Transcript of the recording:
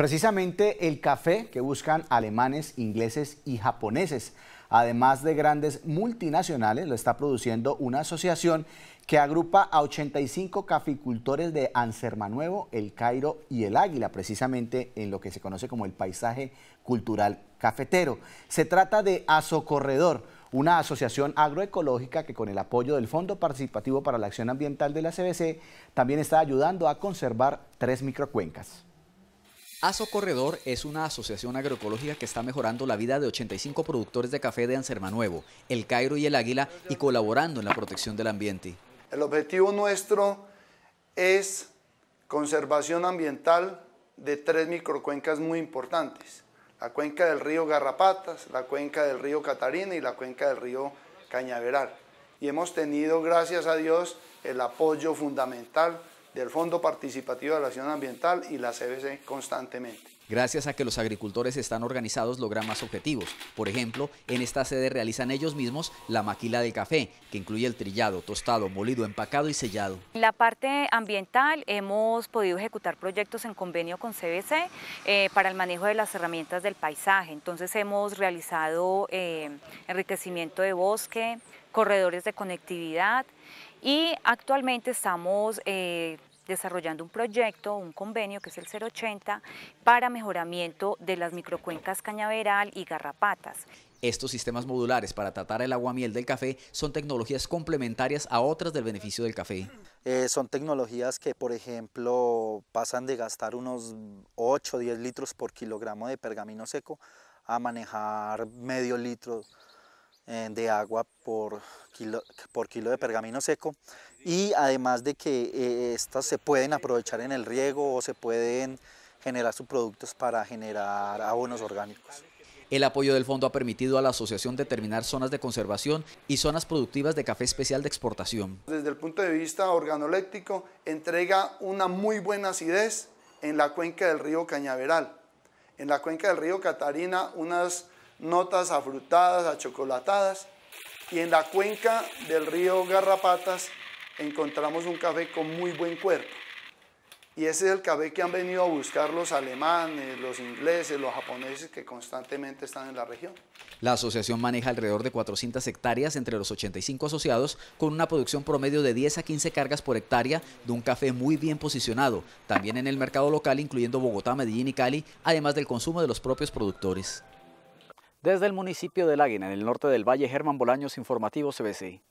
Precisamente el café que buscan alemanes, ingleses y japoneses, además de grandes multinacionales, lo está produciendo una asociación que agrupa a 85 caficultores de Ansermanuevo, El Cairo y El Águila, precisamente en lo que se conoce como el paisaje cultural cafetero. Se trata de Asocorredor, una asociación agroecológica que con el apoyo del Fondo Participativo para la Acción Ambiental de la CBC también está ayudando a conservar tres microcuencas. ASO Corredor es una asociación agroecológica que está mejorando la vida de 85 productores de café de Ansermanuevo, El Cairo y El Águila y colaborando en la protección del ambiente. El objetivo nuestro es conservación ambiental de tres microcuencas muy importantes. La cuenca del río Garrapatas, la cuenca del río Catarina y la cuenca del río Cañaveral. Y hemos tenido, gracias a Dios, el apoyo fundamental del Fondo Participativo de la Acción Ambiental y la CBC constantemente. Gracias a que los agricultores están organizados logran más objetivos. Por ejemplo, en esta sede realizan ellos mismos la maquila del café, que incluye el trillado, tostado, molido, empacado y sellado. En la parte ambiental hemos podido ejecutar proyectos en convenio con CBC eh, para el manejo de las herramientas del paisaje. Entonces hemos realizado eh, enriquecimiento de bosque, corredores de conectividad, y actualmente estamos eh, desarrollando un proyecto, un convenio que es el 080 para mejoramiento de las microcuencas cañaveral y garrapatas. Estos sistemas modulares para tratar el agua miel del café son tecnologías complementarias a otras del beneficio del café. Eh, son tecnologías que, por ejemplo, pasan de gastar unos 8 o 10 litros por kilogramo de pergamino seco a manejar medio litro eh, de agua por kilo, por kilo de pergamino seco y además de que eh, estas se pueden aprovechar en el riego o se pueden generar subproductos para generar abonos orgánicos. El apoyo del fondo ha permitido a la asociación determinar zonas de conservación y zonas productivas de café especial de exportación. Desde el punto de vista organoléptico, entrega una muy buena acidez en la cuenca del río Cañaveral. En la cuenca del río Catarina, unas notas afrutadas, achocolatadas. Y en la cuenca del río Garrapatas encontramos un café con muy buen cuerpo. Y ese es el café que han venido a buscar los alemanes, los ingleses, los japoneses que constantemente están en la región. La asociación maneja alrededor de 400 hectáreas entre los 85 asociados, con una producción promedio de 10 a 15 cargas por hectárea de un café muy bien posicionado, también en el mercado local, incluyendo Bogotá, Medellín y Cali, además del consumo de los propios productores. Desde el municipio de Águila, en el norte del Valle, Germán Bolaños, Informativo CBC.